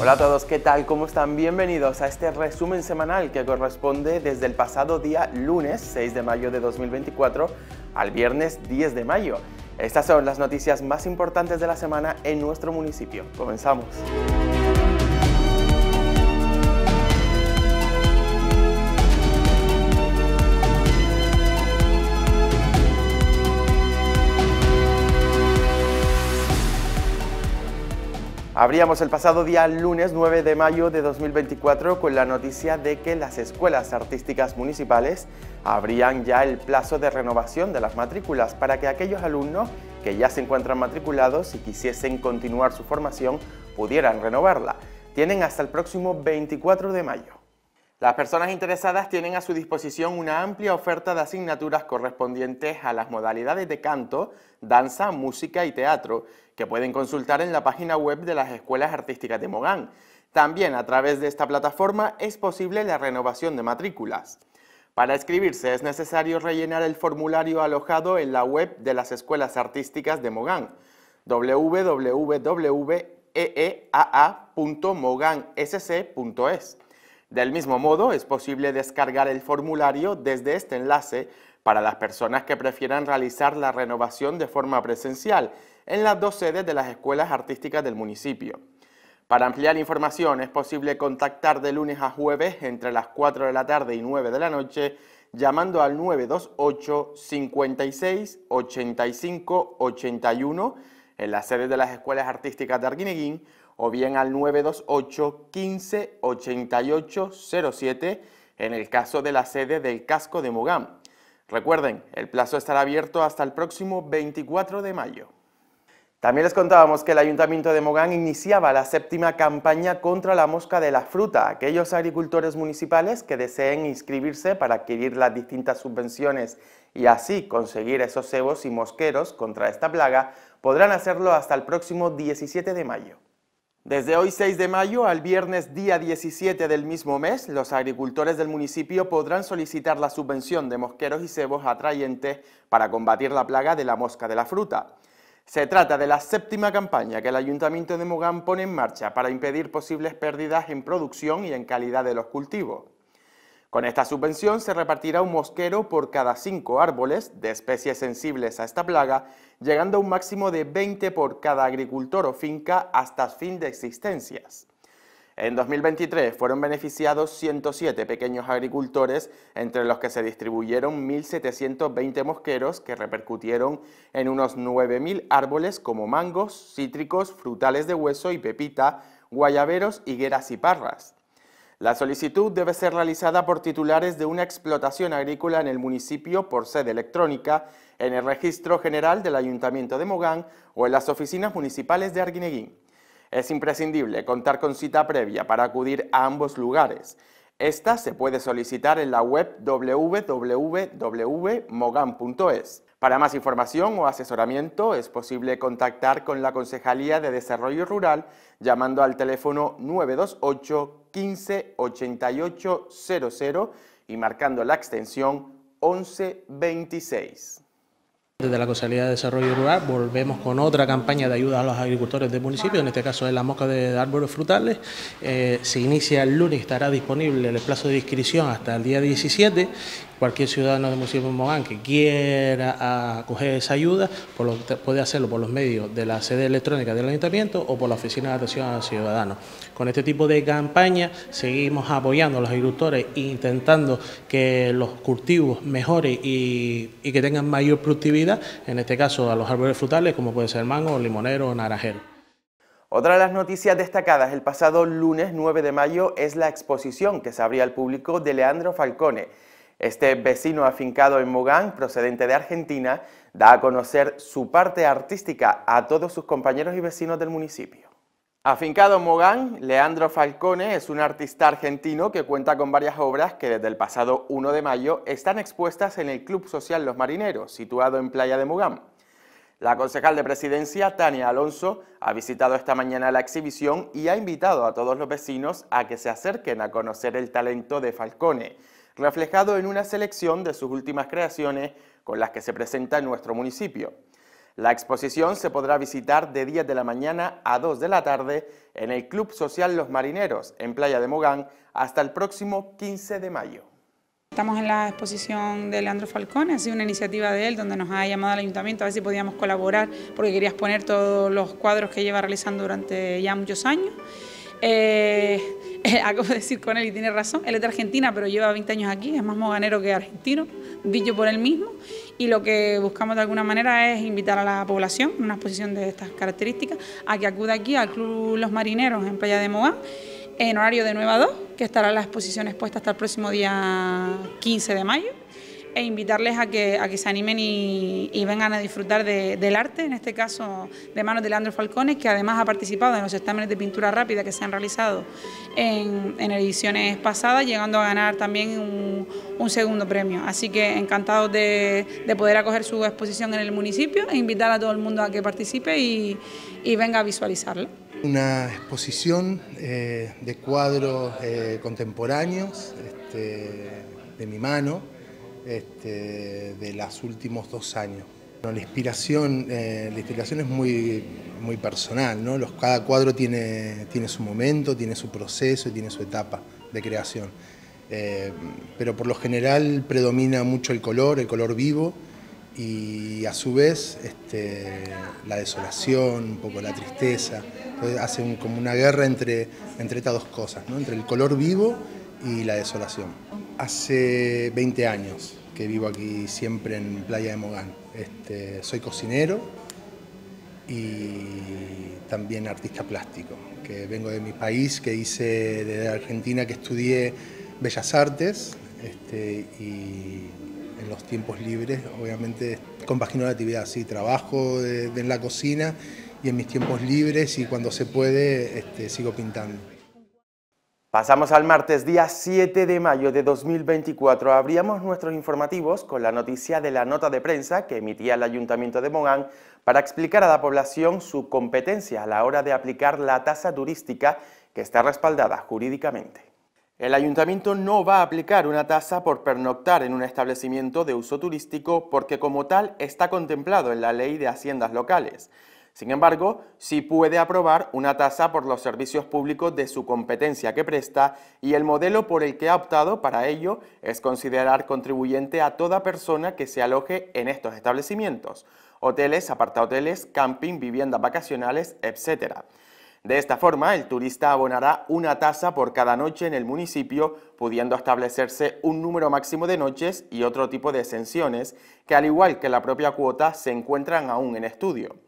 Hola a todos, ¿qué tal? ¿Cómo están? Bienvenidos a este resumen semanal que corresponde desde el pasado día lunes 6 de mayo de 2024 al viernes 10 de mayo. Estas son las noticias más importantes de la semana en nuestro municipio. Comenzamos. Abríamos el pasado día lunes 9 de mayo de 2024 con la noticia de que las escuelas artísticas municipales abrían ya el plazo de renovación de las matrículas para que aquellos alumnos que ya se encuentran matriculados y quisiesen continuar su formación pudieran renovarla. Tienen hasta el próximo 24 de mayo. Las personas interesadas tienen a su disposición una amplia oferta de asignaturas correspondientes a las modalidades de canto, danza, música y teatro, que pueden consultar en la página web de las Escuelas Artísticas de Mogán. También a través de esta plataforma es posible la renovación de matrículas. Para escribirse es necesario rellenar el formulario alojado en la web de las Escuelas Artísticas de Mogán, www.eeaa.mogansc.es. Del mismo modo, es posible descargar el formulario desde este enlace para las personas que prefieran realizar la renovación de forma presencial en las dos sedes de las escuelas artísticas del municipio. Para ampliar información es posible contactar de lunes a jueves entre las 4 de la tarde y 9 de la noche llamando al 928 56 85 81 en las sedes de las escuelas artísticas de Arguineguín o bien al 928 15 88 07 en el caso de la sede del casco de Mogán. Recuerden, el plazo estará abierto hasta el próximo 24 de mayo. También les contábamos que el Ayuntamiento de Mogán iniciaba la séptima campaña contra la mosca de la fruta. Aquellos agricultores municipales que deseen inscribirse para adquirir las distintas subvenciones y así conseguir esos cebos y mosqueros contra esta plaga podrán hacerlo hasta el próximo 17 de mayo. Desde hoy 6 de mayo al viernes día 17 del mismo mes, los agricultores del municipio podrán solicitar la subvención de mosqueros y cebos atrayentes para combatir la plaga de la mosca de la fruta. Se trata de la séptima campaña que el Ayuntamiento de Mogán pone en marcha para impedir posibles pérdidas en producción y en calidad de los cultivos. Con esta subvención se repartirá un mosquero por cada cinco árboles de especies sensibles a esta plaga, llegando a un máximo de 20 por cada agricultor o finca hasta fin de existencias. En 2023 fueron beneficiados 107 pequeños agricultores, entre los que se distribuyeron 1.720 mosqueros que repercutieron en unos 9.000 árboles como mangos, cítricos, frutales de hueso y pepita, guayaberos, higueras y parras. La solicitud debe ser realizada por titulares de una explotación agrícola en el municipio por sede electrónica, en el registro general del Ayuntamiento de Mogán o en las oficinas municipales de Arguineguín. Es imprescindible contar con cita previa para acudir a ambos lugares. Esta se puede solicitar en la web www.mogan.es. Para más información o asesoramiento es posible contactar con la Concejalía de Desarrollo Rural llamando al teléfono 928 15 88 00 y marcando la extensión 1126. Desde la Consejería de Desarrollo Rural volvemos con otra campaña de ayuda a los agricultores del municipio, en este caso es la mosca de árboles frutales. Eh, se inicia el lunes, estará disponible el plazo de inscripción hasta el día 17 cualquier ciudadano del municipio de Mogán que quiera acoger ah, esa ayuda, por puede hacerlo por los medios de la sede electrónica del ayuntamiento o por la oficina de atención a Ciudadanos... Con este tipo de campaña seguimos apoyando a los agricultores e intentando que los cultivos mejoren y, y que tengan mayor productividad, en este caso a los árboles frutales como puede ser mango, limonero o naranjero. Otra de las noticias destacadas el pasado lunes 9 de mayo es la exposición que se abría al público de Leandro Falcone, este vecino afincado en Mogán, procedente de Argentina, da a conocer su parte artística a todos sus compañeros y vecinos del municipio. Afincado en Mogán, Leandro Falcone es un artista argentino que cuenta con varias obras que desde el pasado 1 de mayo están expuestas en el Club Social Los Marineros, situado en Playa de Mogán. La concejal de presidencia, Tania Alonso, ha visitado esta mañana la exhibición y ha invitado a todos los vecinos a que se acerquen a conocer el talento de Falcone, reflejado en una selección de sus últimas creaciones con las que se presenta en nuestro municipio. La exposición se podrá visitar de 10 de la mañana a 2 de la tarde en el Club Social Los Marineros, en Playa de Mogán, hasta el próximo 15 de mayo. Estamos en la exposición de Leandro Falcón, ha sido una iniciativa de él donde nos ha llamado al ayuntamiento a ver si podíamos colaborar porque quería exponer todos los cuadros que lleva realizando durante ya muchos años. Eh, acabo de decir con él y tiene razón, él es de Argentina, pero lleva 20 años aquí, es más moganero que argentino, dicho por él mismo, y lo que buscamos de alguna manera es invitar a la población, en una exposición de estas características, a que acuda aquí al Club Los Marineros en Playa de Mogán, en horario de 9 a 2, que estará la exposición expuesta hasta el próximo día 15 de mayo e invitarles a que, a que se animen y, vengan a disfrutar del arte, en este caso de manos de Leandro Falcones, que además ha participado en los exámenes de pintura rápida que se han realizado en, ediciones pasadas, llegando a ganar también un, segundo premio. Así que encantados de, poder acoger su exposición en el municipio e invitar a todo el mundo a que participe y, venga a visualizarla. Una exposición eh, de cuadros eh, contemporáneos este, de mi mano, este, de los últimos dos años. la, inspiración, eh, la inspiración es muy, muy personal, ¿no? Los, cada cuadro tiene, tiene su momento, tiene su proceso y tiene su etapa de creación. Eh, pero por lo general predomina mucho el color, el color vivo y a su vez este, la desolación, un poco la tristeza. Entonces hace como una guerra entre, entre estas dos cosas, ¿no? entre el color vivo y la desolación. Hace 20 años que vivo aquí siempre en Playa de Mogán. Este, soy cocinero y también artista plástico, que vengo de mi país, que hice desde Argentina, que estudié Bellas Artes este, y en los tiempos libres, obviamente compagino la actividad, sí, trabajo en la cocina y en mis tiempos libres y cuando se puede este, sigo pintando. Pasamos al martes, día 7 de mayo de 2024. Abríamos nuestros informativos con la noticia de la nota de prensa que emitía el Ayuntamiento de Mogán para explicar a la población su competencia a la hora de aplicar la tasa turística que está respaldada jurídicamente. El ayuntamiento no va a aplicar una tasa por pernoctar en un establecimiento de uso turístico porque como tal está contemplado en la Ley de Haciendas Locales. Sin embargo, sí puede aprobar una tasa por los servicios públicos de su competencia que presta y el modelo por el que ha optado para ello es considerar contribuyente a toda persona que se aloje en estos establecimientos, hoteles, apartahoteles, camping, viviendas vacacionales, etc. De esta forma, el turista abonará una tasa por cada noche en el municipio, pudiendo establecerse un número máximo de noches y otro tipo de exenciones, que al igual que la propia cuota se encuentran aún en estudio.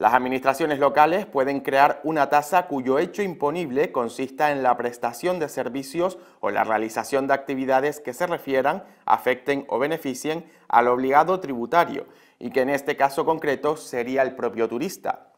Las administraciones locales pueden crear una tasa cuyo hecho imponible consista en la prestación de servicios o la realización de actividades que se refieran, afecten o beneficien al obligado tributario y que en este caso concreto sería el propio turista.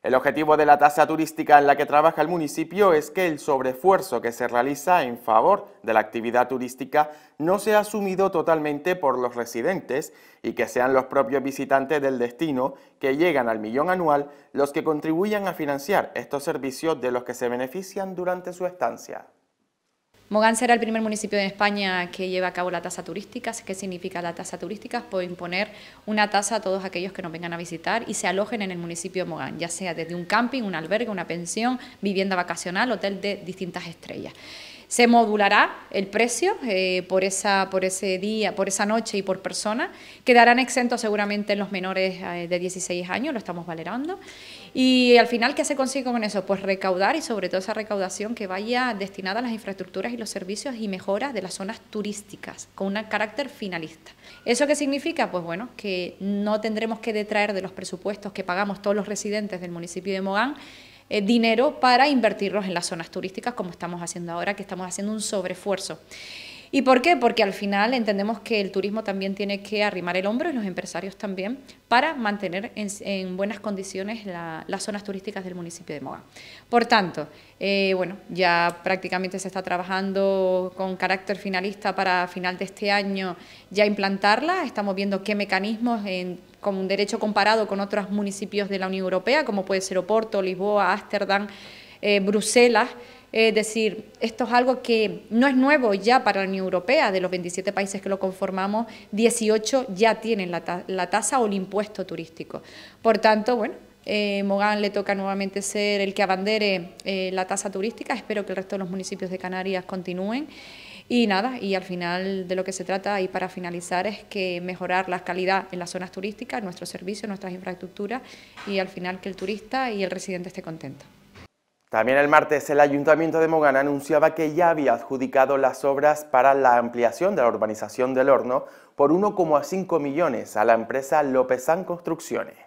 El objetivo de la tasa turística en la que trabaja el municipio es que el sobreesfuerzo que se realiza en favor de la actividad turística no sea asumido totalmente por los residentes y que sean los propios visitantes del destino que llegan al millón anual los que contribuyan a financiar estos servicios de los que se benefician durante su estancia. Mogán será el primer municipio de España que lleva a cabo la tasa turística. ¿Qué significa la tasa turística? Puede imponer una tasa a todos aquellos que nos vengan a visitar y se alojen en el municipio de Mogán, ya sea desde un camping, un albergue, una pensión, vivienda vacacional, hotel de distintas estrellas. Se modulará el precio eh, por, esa, ese día, por esa noche y por persona. Quedarán exentos seguramente los menores eh, de 16 años, lo estamos valorando. Y al final, ¿qué se consigue con eso? Pues recaudar y sobre todo esa recaudación que vaya destinada a las infraestructuras y los servicios y mejoras de las zonas turísticas, con un carácter finalista. ¿Eso qué significa? Pues bueno, que no tendremos que detraer de los presupuestos que pagamos todos los residentes del municipio de Mogán eh, dinero para invertirlos en las zonas turísticas como estamos haciendo ahora, que estamos haciendo un sobreesfuerzo. ¿Y por qué? Porque al final entendemos que el turismo también tiene que arrimar el hombro y los empresarios también para mantener en, buenas condiciones las zonas turísticas del municipio de Moga. Por tanto, eh, bueno, ya prácticamente se está trabajando con carácter finalista para final de este año ya implantarla. Estamos viendo qué mecanismos con un derecho comparado con otros municipios de la Unión Europea, como puede ser Oporto, Lisboa, Ámsterdam, eh, Bruselas, es decir, esto es algo que no es nuevo ya para la Unión Europea, de los 27 países que lo conformamos, 18 ya tienen la, tasa o el impuesto turístico. Por tanto, bueno, eh, Mogán le toca nuevamente ser el que abandere eh, la tasa turística, espero que el resto de los municipios de Canarias continúen. Y nada, y al final de lo que se trata y para finalizar es que mejorar la calidad en las zonas turísticas, nuestros servicios, nuestras infraestructuras y al final que el turista y el residente esté contento. También el martes el Ayuntamiento de Mogán anunciaba que ya había adjudicado las obras para la ampliación de la urbanización del horno por 1,5 millones a la empresa Lópezán Construcciones.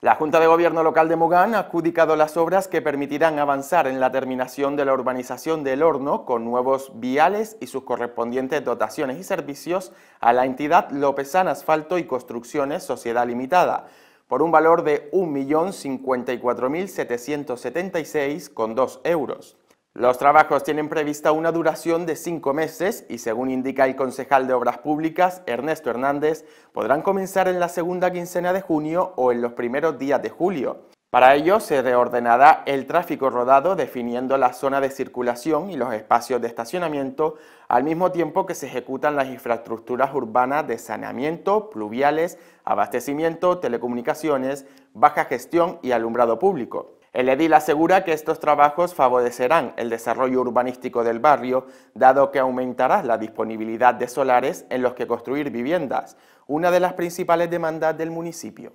La Junta de Gobierno Local de Mogán ha adjudicado las obras que permitirán avanzar en la terminación de la urbanización del horno con nuevos viales y sus correspondientes dotaciones y servicios a la entidad San Asfalto y Construcciones Sociedad Limitada por un valor de 1.054.776,2 euros. Los trabajos tienen prevista una duración de cinco meses y, según indica el concejal de Obras Públicas, Ernesto Hernández, podrán comenzar en la segunda quincena de junio o en los primeros días de julio. Para ello se reordenará el tráfico rodado definiendo la zona de circulación y los espacios de estacionamiento, al mismo tiempo que se ejecutan las infraestructuras urbanas de saneamiento, pluviales, abastecimiento, telecomunicaciones, baja gestión y alumbrado público. El edil asegura que estos trabajos favorecerán el desarrollo urbanístico del barrio, dado que aumentará la disponibilidad de solares en los que construir viviendas, una de las principales demandas del municipio.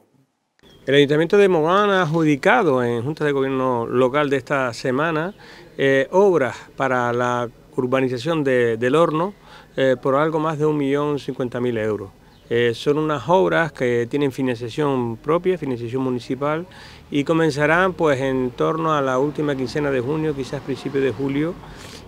El Ayuntamiento de Mogán ha adjudicado en Junta de Gobierno Local de esta semana eh, obras para la urbanización del horno eh, por algo más de 1.050.000 euros. Eh, son unas obras que tienen financiación propia, financiación municipal, y comenzarán pues en torno a la última quincena de junio, quizás principio de julio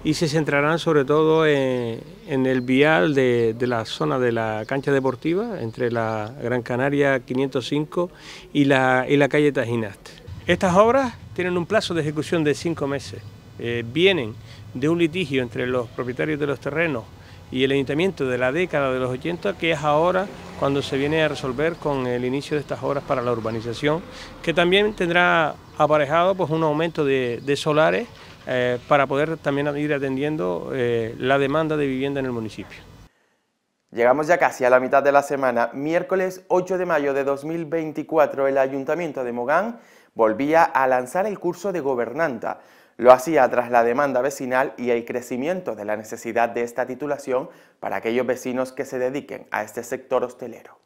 y se centrarán sobre todo en, el vial de, la zona de la cancha deportiva, entre la Gran Canaria 505 y la, calle Tajinaste. Estas obras tienen un plazo de ejecución de cinco meses. Eh, vienen de un litigio entre los propietarios de los terrenos y el ayuntamiento de la década de los 80, que es ahora cuando se viene a resolver con el inicio de estas obras para la urbanización, que también tendrá aparejado pues, un aumento de, de solares eh, para poder también ir atendiendo eh, la demanda de vivienda en el municipio. Llegamos ya casi a la mitad de la semana. Miércoles 8 de mayo de 2024 el Ayuntamiento de Mogán volvía a lanzar el curso de gobernanta. Lo hacía tras la demanda vecinal y el crecimiento de la necesidad de esta titulación para aquellos vecinos que se dediquen a este sector hostelero.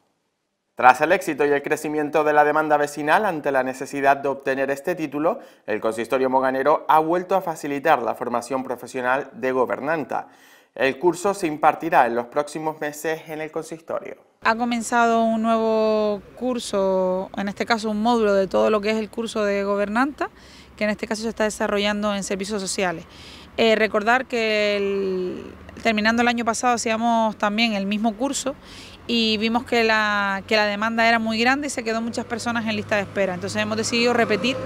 Tras el éxito y el crecimiento de la demanda vecinal ante la necesidad de obtener este título, el consistorio moganero ha vuelto a facilitar la formación profesional de gobernanta. El curso se impartirá en los próximos meses en el consistorio. Ha comenzado un nuevo curso, en este caso un módulo de todo lo que es el curso de gobernanta, que en este caso se está desarrollando en servicios sociales. Eh, recordar que terminando el año pasado hacíamos también el mismo curso y vimos que la, la demanda era muy grande y se quedó muchas personas en lista de espera. Entonces hemos decidido repetir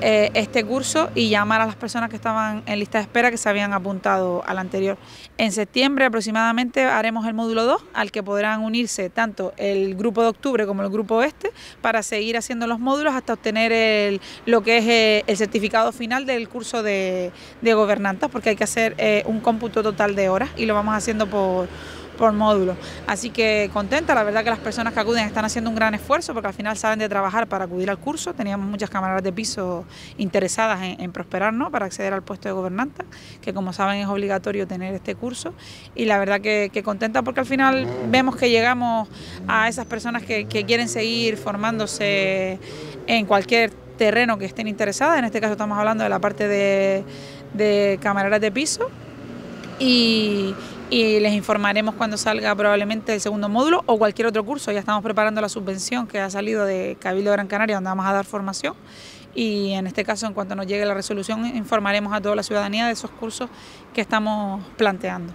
eh, este curso y llamar a las personas que estaban en lista de espera que se habían apuntado al anterior. En septiembre aproximadamente haremos el módulo 2 al que podrán unirse tanto el grupo de octubre como el grupo este para seguir haciendo los módulos hasta obtener el, lo que es eh, el certificado final del curso de, de porque hay que hacer eh, un cómputo total de horas y lo vamos haciendo por por módulo. Así que contenta, la verdad que las personas que acuden están haciendo un gran esfuerzo porque al final saben de trabajar para acudir al curso. Teníamos muchas camaradas de piso interesadas en, prosperar, ¿no? Para acceder al puesto de gobernanta, que como saben es obligatorio tener este curso. Y la verdad que, contenta porque al final vemos que llegamos a esas personas que, quieren seguir formándose en cualquier terreno que estén interesadas. En este caso estamos hablando de la parte de, de camaradas de piso. Y, y les informaremos cuando salga probablemente el segundo módulo o cualquier otro curso. Ya estamos preparando la subvención que ha salido de Cabildo Gran Canaria, donde vamos a dar formación. Y en este caso, en cuanto nos llegue la resolución, informaremos a toda la ciudadanía de esos cursos que estamos planteando.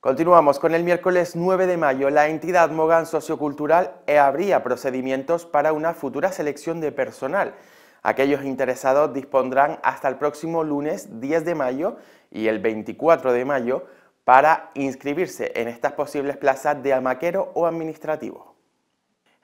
Continuamos con el miércoles 9 de mayo. La entidad Mogán Sociocultural abría procedimientos para una futura selección de personal. Aquellos interesados dispondrán hasta el próximo lunes 10 de mayo y el 24 de mayo para inscribirse en estas posibles plazas de amaquero o administrativo.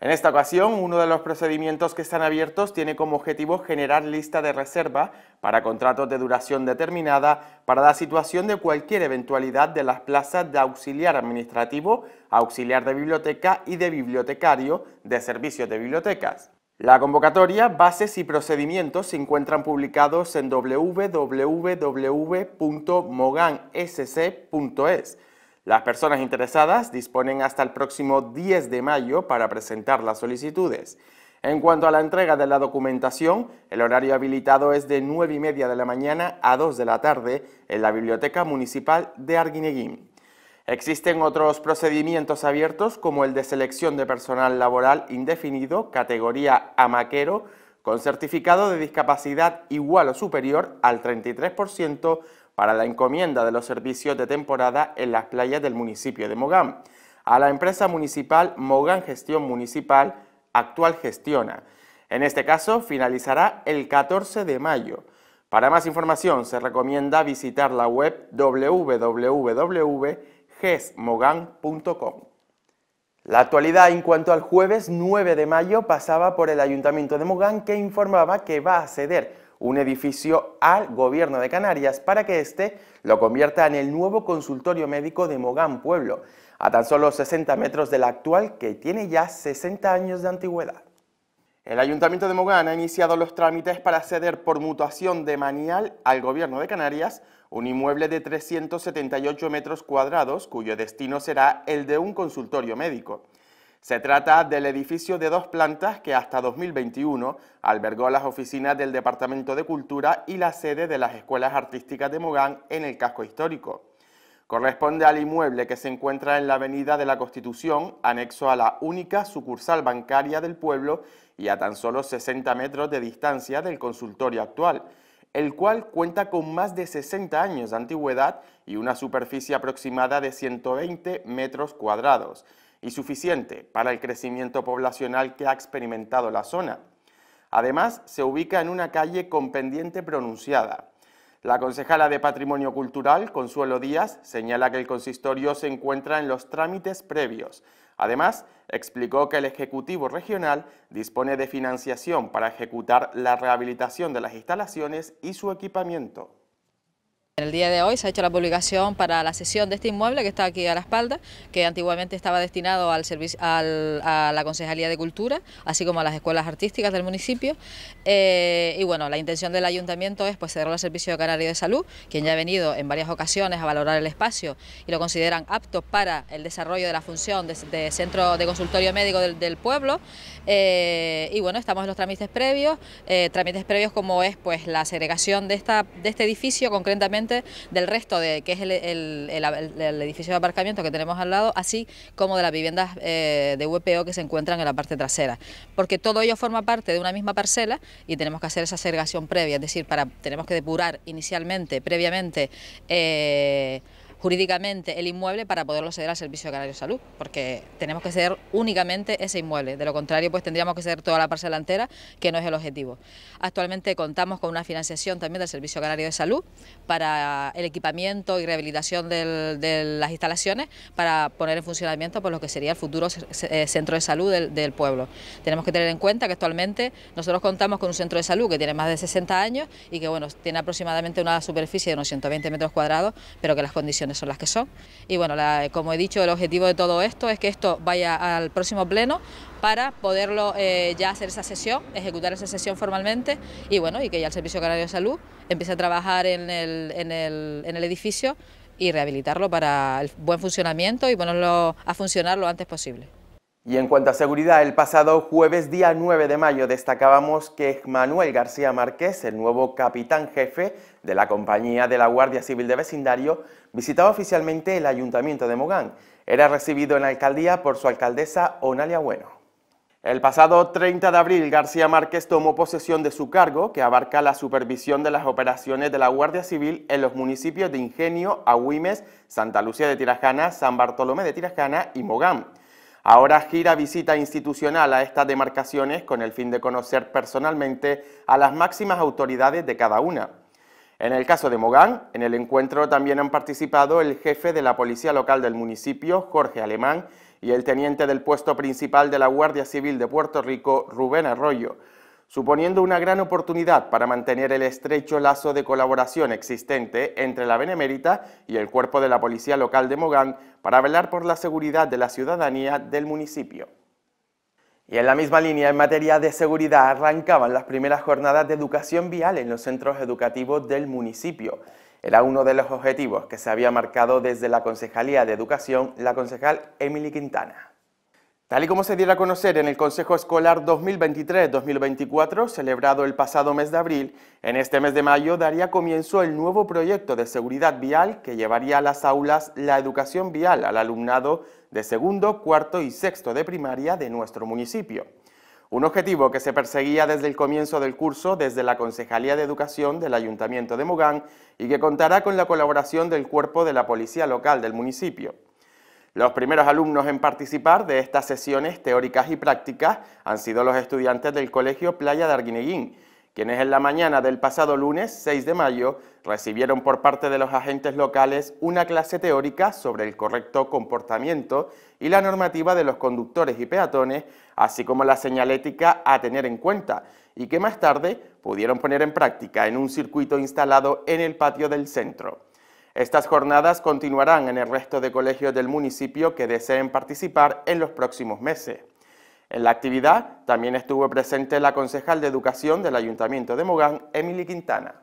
En esta ocasión, uno de los procedimientos que están abiertos tiene como objetivo generar lista de reserva para contratos de duración determinada para la situación de cualquier eventualidad de las plazas de auxiliar administrativo, auxiliar de biblioteca y de bibliotecario de servicios de bibliotecas. La convocatoria, bases y procedimientos se encuentran publicados en www.mogansc.es. Las personas interesadas disponen hasta el próximo 10 de mayo para presentar las solicitudes. En cuanto a la entrega de la documentación, el horario habilitado es de 9 y media de la mañana a 2 de la tarde en la Biblioteca Municipal de Arguineguín. Existen otros procedimientos abiertos como el de selección de personal laboral indefinido, categoría amaquero, con certificado de discapacidad igual o superior al 33% para la encomienda de los servicios de temporada en las playas del municipio de Mogán. A la empresa municipal Mogán Gestión Municipal actual gestiona. En este caso finalizará el 14 de mayo. Para más información se recomienda visitar la web www la actualidad en cuanto al jueves 9 de mayo pasaba por el Ayuntamiento de Mogán que informaba que va a ceder un edificio al Gobierno de Canarias para que éste lo convierta en el nuevo consultorio médico de Mogán Pueblo, a tan solo 60 metros del actual que tiene ya 60 años de antigüedad. El Ayuntamiento de Mogán ha iniciado los trámites para ceder por mutuación de Manial al Gobierno de Canarias un inmueble de 378 metros cuadrados cuyo destino será el de un consultorio médico. Se trata del edificio de dos plantas que hasta 2021 albergó las oficinas del Departamento de Cultura y la sede de las Escuelas Artísticas de Mogán en el casco histórico. Corresponde al inmueble que se encuentra en la Avenida de la Constitución, anexo a la única sucursal bancaria del pueblo y a tan solo 60 metros de distancia del consultorio actual el cual cuenta con más de 60 años de antigüedad y una superficie aproximada de 120 metros cuadrados, y suficiente para el crecimiento poblacional que ha experimentado la zona. Además, se ubica en una calle con pendiente pronunciada. La concejala de Patrimonio Cultural, Consuelo Díaz, señala que el consistorio se encuentra en los trámites previos Además, explicó que el Ejecutivo Regional dispone de financiación para ejecutar la rehabilitación de las instalaciones y su equipamiento. En el día de hoy se ha hecho la publicación para la sesión de este inmueble que está aquí a la espalda, que antiguamente estaba destinado al servicio, a la Concejalía de Cultura, así como a las escuelas artísticas del municipio. Eh, y bueno, la intención del ayuntamiento es pues cederlo al Servicio de Canario de Salud, quien ya ha venido en varias ocasiones a valorar el espacio y lo consideran apto para el desarrollo de la función de, centro de consultorio médico del, pueblo. Eh, y bueno, estamos en los trámites previos, eh, trámites previos como es pues la segregación de, esta, de este edificio concretamente del resto, de que es el, edificio de aparcamiento que tenemos al lado, así como de las viviendas eh, de VPO que se encuentran en la parte trasera. Porque todo ello forma parte de una misma parcela y tenemos que hacer esa segregación previa, es decir, para, tenemos que depurar inicialmente, previamente, eh, jurídicamente el inmueble para poderlo ceder al Servicio Canario de Salud, porque tenemos que ceder únicamente ese inmueble, de lo contrario pues tendríamos que ceder toda la parcela entera, que no es el objetivo. Actualmente contamos con una financiación también del Servicio Canario de Salud para el equipamiento y rehabilitación de las instalaciones para poner en funcionamiento pues, lo que sería el futuro eh, centro de salud del, del pueblo. Tenemos que tener en cuenta que actualmente nosotros contamos con un centro de salud que tiene más de 60 años y que bueno, tiene aproximadamente una superficie de unos 120 metros cuadrados, pero que las condiciones son las que son. Y bueno, como he dicho, el objetivo de todo esto es que esto vaya al próximo pleno para poderlo eh, ya hacer esa sesión, ejecutar esa sesión formalmente y bueno, y que ya el Servicio Canario de Salud empiece a trabajar en el, en el, en el edificio y rehabilitarlo para el buen funcionamiento y ponerlo a funcionar lo antes posible. Y en cuanto a seguridad, el pasado jueves día 9 de mayo destacábamos que Manuel García Márquez, el nuevo capitán jefe de la compañía de la Guardia Civil de Vecindario, visitaba oficialmente el Ayuntamiento de Mogán. Era recibido en la alcaldía por su alcaldesa Onalia Bueno. El pasado 30 de abril, García Márquez tomó posesión de su cargo, que abarca la supervisión de las operaciones de la Guardia Civil en los municipios de Ingenio, Agüimes, Santa Lucía de Tirajana, San Bartolomé de Tirajana y Mogán. Ahora gira visita institucional a estas demarcaciones con el fin de conocer personalmente a las máximas autoridades de cada una. En el caso de Mogán, en el encuentro también han participado el jefe de la Policía Local del municipio, Jorge Alemán, y el teniente del puesto principal de la Guardia Civil de Puerto Rico, Rubén Arroyo suponiendo una gran oportunidad para mantener el estrecho lazo de colaboración existente entre la Benemérita y el cuerpo de la policía local de Mogán para velar por la seguridad de la ciudadanía del municipio. Y en la misma línea, en materia de seguridad, arrancaban las primeras jornadas de educación vial en los centros educativos del municipio. Era uno de los objetivos que se había marcado desde la Concejalía de Educación, la concejal Emily Quintana. Tal y como se diera a conocer en el Consejo Escolar 2023-2024, celebrado el pasado mes de abril, en este mes de mayo daría comienzo el nuevo proyecto de seguridad vial que llevaría a las aulas la educación vial al alumnado de segundo, cuarto y sexto de primaria de nuestro municipio. Un objetivo que se perseguía desde el comienzo del curso desde la Concejalía de Educación del Ayuntamiento de Mogán y que contará con la colaboración del cuerpo de la Policía Local del municipio. Los primeros alumnos en participar de estas sesiones teóricas y prácticas han sido los estudiantes del Colegio Playa de Arguineguín, quienes en la mañana del pasado lunes 6 de mayo recibieron por parte de los agentes locales una clase teórica sobre el correcto comportamiento y la normativa de los conductores y peatones, así como la señalética a tener en cuenta, y que más tarde pudieron poner en práctica en un circuito instalado en el patio del centro. Estas jornadas continuarán en el resto de colegios del municipio que deseen participar en los próximos meses. En la actividad también estuvo presente la concejal de Educación del Ayuntamiento de Mogán, Emily Quintana.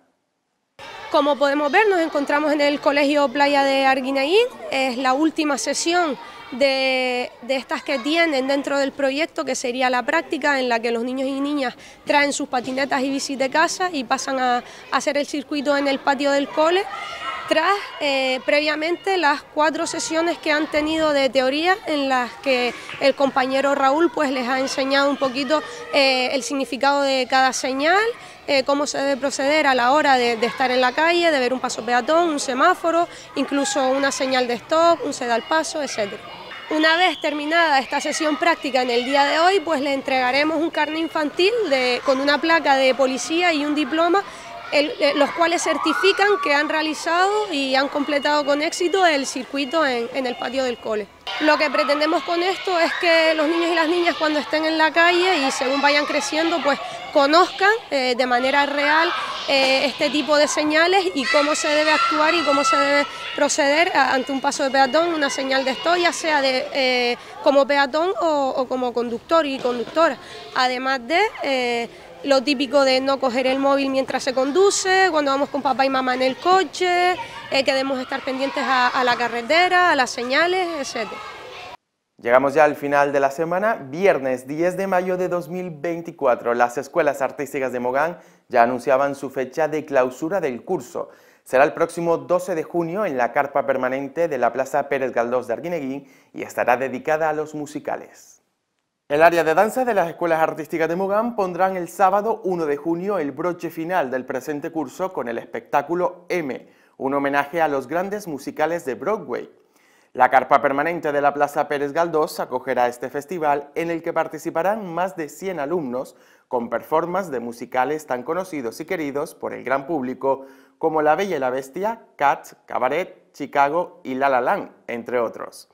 Como podemos ver, nos encontramos en el Colegio Playa de Arguinaín. Es la última sesión de, estas que tienen dentro del proyecto, que sería la práctica en la que los niños y niñas traen sus patinetas y bicis de casa y pasan a, a hacer el circuito en el patio del cole tras eh, previamente las cuatro sesiones que han tenido de teoría en las que el compañero Raúl pues les ha enseñado un poquito eh, el significado de cada señal, eh, cómo se debe proceder a la hora de, estar en la calle, de ver un paso peatón, un semáforo, incluso una señal de stop, un sedal paso, etc. Una vez terminada esta sesión práctica en el día de hoy, pues le entregaremos un carnet infantil con una placa de policía y un diploma eh, los cuales certifican que han realizado y han completado con éxito el circuito en, el patio del cole. Lo que pretendemos con esto es que los niños y las niñas cuando estén en la calle y según vayan creciendo, pues conozcan eh, de manera real eh, este tipo de señales y cómo se debe actuar y cómo se debe proceder ante un paso de peatón, una señal de esto, ya sea de, como peatón o, o, como conductor y conductora. Además de lo típico de no coger el móvil mientras se conduce, cuando vamos con papá y mamá en el coche, eh, que debemos estar pendientes a, a la carretera, a las señales, etc. Llegamos ya al final de la semana, viernes 10 de mayo de 2024. Las escuelas artísticas de Mogán ya anunciaban su fecha de clausura del curso. Será el próximo 12 de junio en la carpa permanente de la Plaza Pérez Galdós de Arguineguín y estará dedicada a los musicales. El área de danza de las escuelas artísticas de Mugán pondrán el sábado 1 de junio el broche final del presente curso con el espectáculo M, un homenaje a los grandes musicales de Broadway. La carpa permanente de la Plaza Pérez Galdós acogerá este festival en el que participarán más de 100 alumnos con performances de musicales tan conocidos y queridos por el gran público como La Bella y la Bestia, Cats, Cabaret, Chicago y La La Land, entre otros.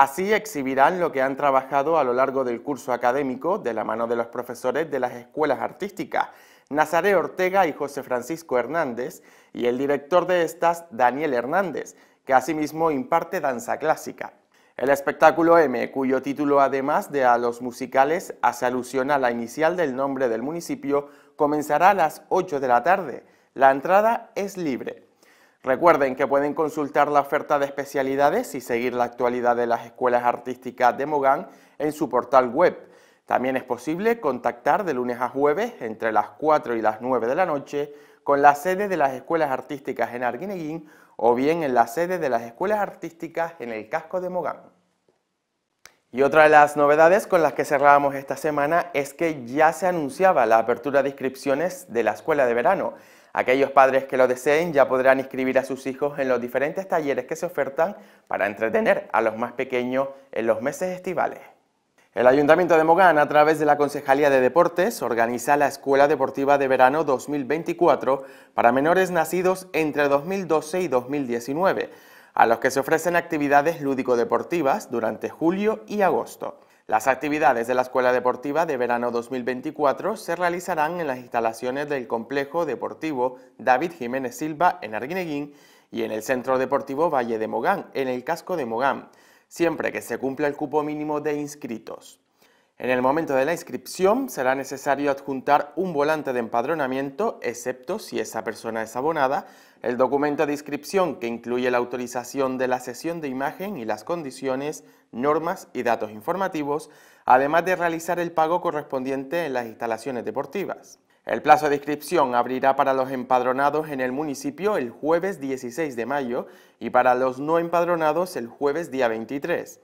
Así exhibirán lo que han trabajado a lo largo del curso académico de la mano de los profesores de las escuelas artísticas, Nazaré Ortega y José Francisco Hernández, y el director de estas, Daniel Hernández, que asimismo imparte danza clásica. El espectáculo M, cuyo título además de a los musicales hace alusión a la inicial del nombre del municipio, comenzará a las 8 de la tarde. La entrada es libre. Recuerden que pueden consultar la oferta de especialidades y seguir la actualidad de las escuelas artísticas de Mogán en su portal web. También es posible contactar de lunes a jueves entre las 4 y las 9 de la noche con la sede de las escuelas artísticas en Arguineguín o bien en la sede de las escuelas artísticas en el casco de Mogán. Y otra de las novedades con las que cerrábamos esta semana es que ya se anunciaba la apertura de inscripciones de la escuela de verano. Aquellos padres que lo deseen ya podrán inscribir a sus hijos en los diferentes talleres que se ofertan para entretener a los más pequeños en los meses estivales. El Ayuntamiento de Mogán, a través de la Concejalía de Deportes, organiza la Escuela Deportiva de Verano 2024 para menores nacidos entre 2012 y 2019, a los que se ofrecen actividades lúdico-deportivas durante julio y agosto. Las actividades de la Escuela Deportiva de Verano 2024 se realizarán en las instalaciones del Complejo Deportivo David Jiménez Silva en Arguineguín y en el Centro Deportivo Valle de Mogán, en el casco de Mogán, siempre que se cumpla el cupo mínimo de inscritos. En el momento de la inscripción será necesario adjuntar un volante de empadronamiento, excepto si esa persona es abonada, el documento de inscripción, que incluye la autorización de la sesión de imagen y las condiciones, normas y datos informativos, además de realizar el pago correspondiente en las instalaciones deportivas. El plazo de inscripción abrirá para los empadronados en el municipio el jueves 16 de mayo y para los no empadronados el jueves día 23.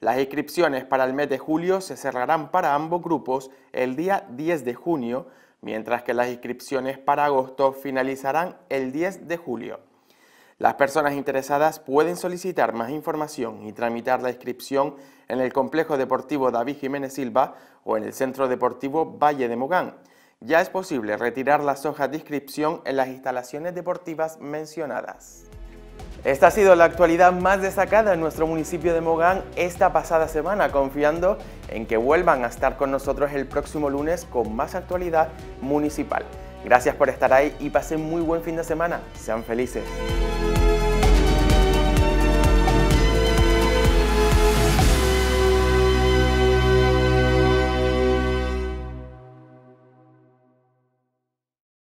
Las inscripciones para el mes de julio se cerrarán para ambos grupos el día 10 de junio, mientras que las inscripciones para agosto finalizarán el 10 de julio. Las personas interesadas pueden solicitar más información y tramitar la inscripción en el Complejo Deportivo David Jiménez Silva o en el Centro Deportivo Valle de Mogán. Ya es posible retirar las hojas de inscripción en las instalaciones deportivas mencionadas. Esta ha sido la actualidad más destacada en nuestro municipio de Mogán esta pasada semana, confiando en que vuelvan a estar con nosotros el próximo lunes con más actualidad municipal. Gracias por estar ahí y pasen muy buen fin de semana. Sean felices.